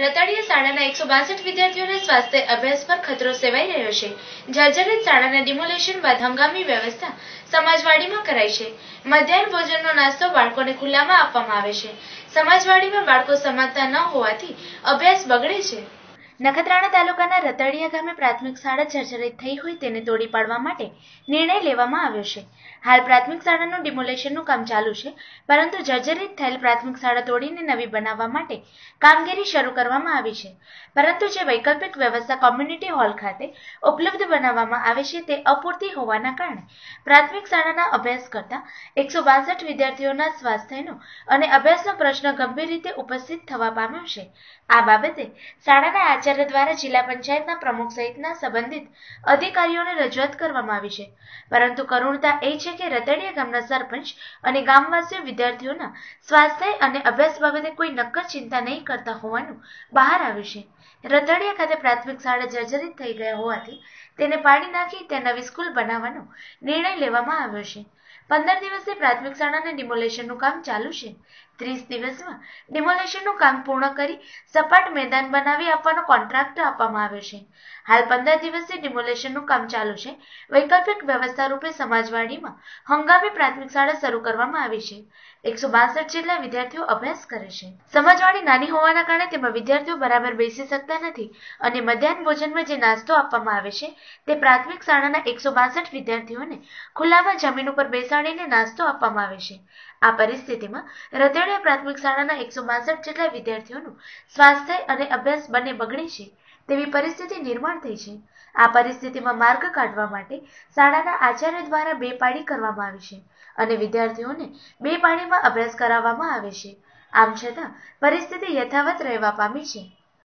રતાડિયા શાળાના એકસો બાસઠ વિદ્યાર્થીઓને સ્વાસ્થ્ય અભ્યાસ પર ખતરો સેવાઈ રહ્યો છે જર્જરિત શાળાના ડિમોલેશન બાદ હંગામી વ્યવસ્થા સમાજવાડીમાં કરાઈ છે મધ્યાહન ભોજનનો નાસ્તો બાળકોને ખુલ્લામાં આપવામાં આવે છે સમાજવાડીમાં બાળકો સમાતા ન હોવાથી અભ્યાસ બગડે છે નખત્રાણા તાલુકાના રતળિયા ગામે પ્રાથમિક શાળા જર્જરિત થઈ હોય તેને તોડી પાડવા માટે નિર્ણય લેવામાં આવ્યો છે હાલ પ્રાથમિક શાળાનું ડિમોલેશનનું કામ ચાલુ છે પરંતુ જર્જરિત થયેલ પ્રાથમિક શાળા તોડીને નવી બનાવવા માટે કામગીરી શરૂ કરવામાં આવી છે પરંતુ જે વૈકલ્પિક વ્યવસ્થા કોમ્યુનિટી હોલ ખાતે ઉપલબ્ધ બનાવવામાં આવે છે તે અપૂરતી હોવાના કારણે પ્રાથમિક શાળાના અભ્યાસ કરતા એકસો બાસઠ વિદ્યાર્થીઓના સ્વાસ્થ્યનો અને અભ્યાસનો પ્રશ્ન ગંભીર રીતે ઉપસ્થિત થવા પામ્યો છે આ બાબતે શાળાના આચાર્ય દ્વારા જિલ્લા પંચાયતના પ્રમુખ સહિતના સંબંધિત અધિકારીઓને રજૂઆત કરવામાં આવી છે પરંતુ કરુણતા એ છે કે રતડિયા ગામના સરપંચ અને ગામવાસીઓ વિદ્યાર્થીઓના સ્વાસ્થ્ય અને અભ્યાસ બાબતે કોઈ નક્કર ચિંતા નહીં કરતા હોવાનું બહાર આવ્યું છે રતડિયા ખાતે પ્રાથમિક શાળા જર્જરિત થઈ ગયા હોવાથી તેને પાણી નાખી ત્યાં નવી સ્કૂલ બનાવવાનો નિર્ણય લેવામાં આવ્યો છે પંદર દિવસથી પ્રાથમિક શાળાના ડિમોલેશનનું કામ ચાલુ છે ત્રીસ દિવસમાં ડિમોલેશનનું કામ પૂર્ણ કરી સપાટ મેદાન બનાવી આપવાનો કોન્ટ્રાક્ટ આપવામાં આવ્યો છે હાલ પંદર દિવસથી ડિમોલેશનનું કામ ચાલુ છે વૈકલ્પિક વ્યવસ્થા રૂપે સમાજવાડીમાં હંગામી પ્રાથમિક શાળા શરૂ કરવામાં આવી છે એકસો બાસઠ જેટલા વિદ્યાર્થીઓ અભ્યાસ કરે છે સમાજવાડી નાની હોવાના કારણે તેમાં વિદ્યાર્થીઓ બરાબર બેસી શકતા નથી અને મધ્યાહન ભોજનમાં જે નાસ્તો આપવામાં આવે છે તે પ્રાથમિક શાળાના એકસો બાસઠ વિદ્યાર્થીઓને ખુલ્લામાં જમીન ઉપર બેસાડીને નાસ્તો આપવામાં આવે છે આ પરિસ્થિતિમાં હૃદય ઈટાળીયા પ્રાથમિક શાળાના એકસો બાસઠ જેટલા વિદ્યાર્થીઓનું સ્વાસ્થ્ય અને અભ્યાસ બંને બગડે છે તેવી પરિસ્થિતિ નિર્માણ થઈ છે આ પરિસ્થિતિમાં માર્ગ કાઢવા માટે શાળાના આચાર્ય દ્વારા બે પાળી કરવામાં આવી છે અને વિદ્યાર્થીઓને બે પાળીમાં અભ્યાસ કરાવવામાં આવે છે આમ છતાં પરિસ્થિતિ યથાવત રહેવા પામી છે